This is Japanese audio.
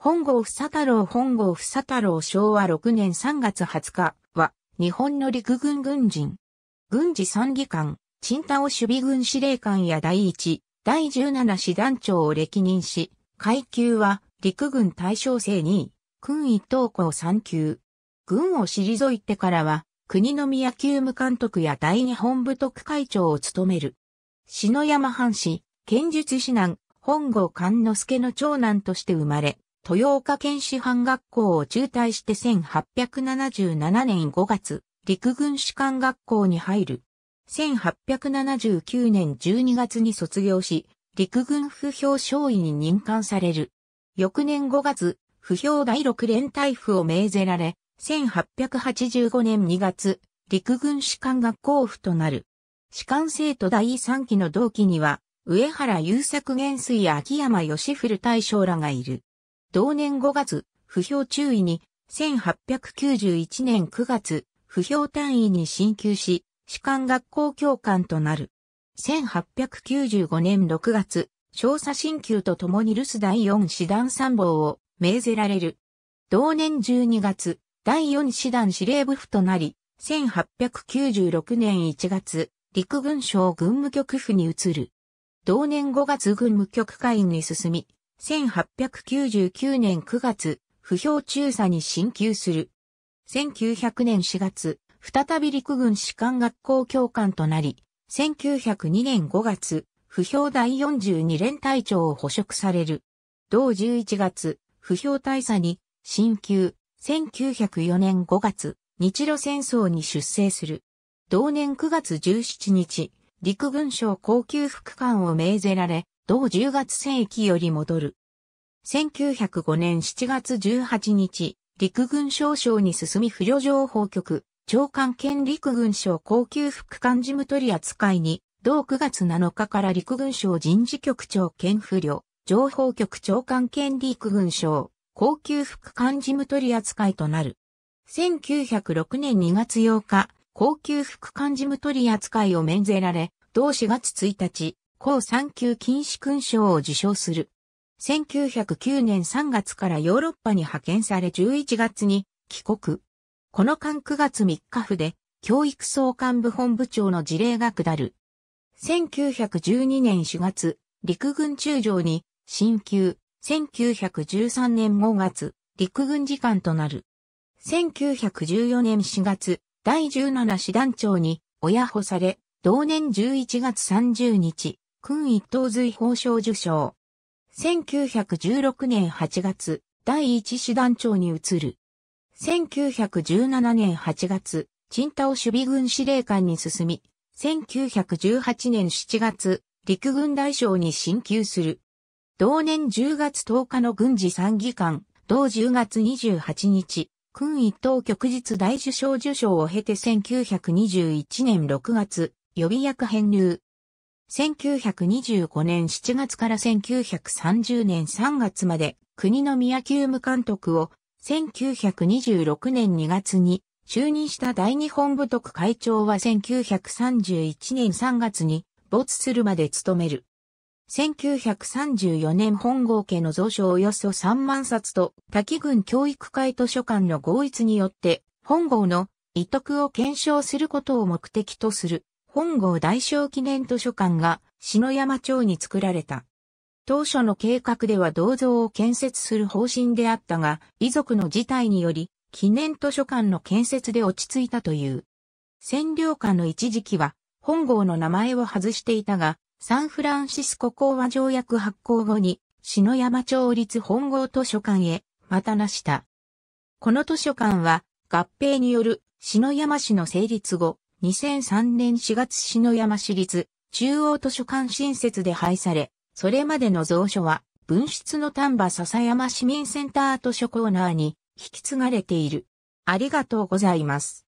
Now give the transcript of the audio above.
本郷房太郎本郷房太郎昭和6年3月20日は、日本の陸軍軍人。軍事参議官、陳太郎守備軍司令官や第1、第17師団長を歴任し、階級は陸軍大将生2位、軍一等校3級。軍を退いてからは、国の宮級務監督や第日本部特会長を務める。篠山藩士、剣術指南、本郷勘之助の長男として生まれ、豊岡県師範学校を中退して1877年5月、陸軍士官学校に入る。1879年12月に卒業し、陸軍不評少尉に任官される。翌年5月、不評第6連隊府を命ぜられ、1885年2月、陸軍士官学校府となる。士官生徒第3期の同期には、上原優作元帥や秋山義古大将らがいる。同年5月、不評注意に、1891年9月、不評単位に進級し、士官学校教官となる。1895年6月、少佐進級とともに留守第4師団参謀を命ぜられる。同年12月、第4師団司令部府となり、1896年1月、陸軍省軍務局府に移る。同年5月軍務局会に進み、1899年9月、不評中佐に進級する。1900年4月、再び陸軍士官学校教官となり、1902年5月、不評第42連隊長を捕食される。同11月、不評大佐に、進級、1904年5月、日露戦争に出征する。同年9月17日、陸軍省高級副官を命ぜられ、同10月戦役より戻る。1905年7月18日、陸軍少将に進み不慮情報局、長官兼陸軍省高級副官事務取扱いに、同9月7日から陸軍省人事局長兼不慮、情報局長官兼陸軍省、高級副官事務取扱いとなる。1906年2月8日、高級副官事務取扱いを免税られ、同4月1日、高産級禁止勲章を受章する。1909年3月からヨーロッパに派遣され11月に帰国。この間9月3日府で教育総監部本部長の事例が下る。1912年4月、陸軍中将に進級。1913年5月、陸軍次官となる。1914年4月、第17師団長に親保され、同年11月30日、君一等随法賞受賞。1916年8月、第一師団長に移る。1917年8月、陳太を守備軍司令官に進み、1918年7月、陸軍大将に進級する。同年10月10日の軍事参議官、同10月28日、君一等旭日大受賞受賞を経て1921年6月、予備役編入。1925年7月から1930年3月まで国の宮級務監督を1926年2月に就任した大日本部督会長は1931年3月に没するまで務める。1934年本郷家の蔵書およそ3万冊と滝郡教育会図書館の合一によって本郷の遺徳を検証することを目的とする本郷大正記念図書館が篠山町に作られた。当初の計画では銅像を建設する方針であったが、遺族の事態により、記念図書館の建設で落ち着いたという。占領下の一時期は、本郷の名前を外していたが、サンフランシスコ講和条約発行後に、篠山町立本郷図書館へ、またなした。この図書館は、合併による篠山市の成立後、2003年4月篠山市立中央図書館新設で廃され、それまでの蔵書は文室の丹波笹山市民センター図書コーナーに引き継がれている。ありがとうございます。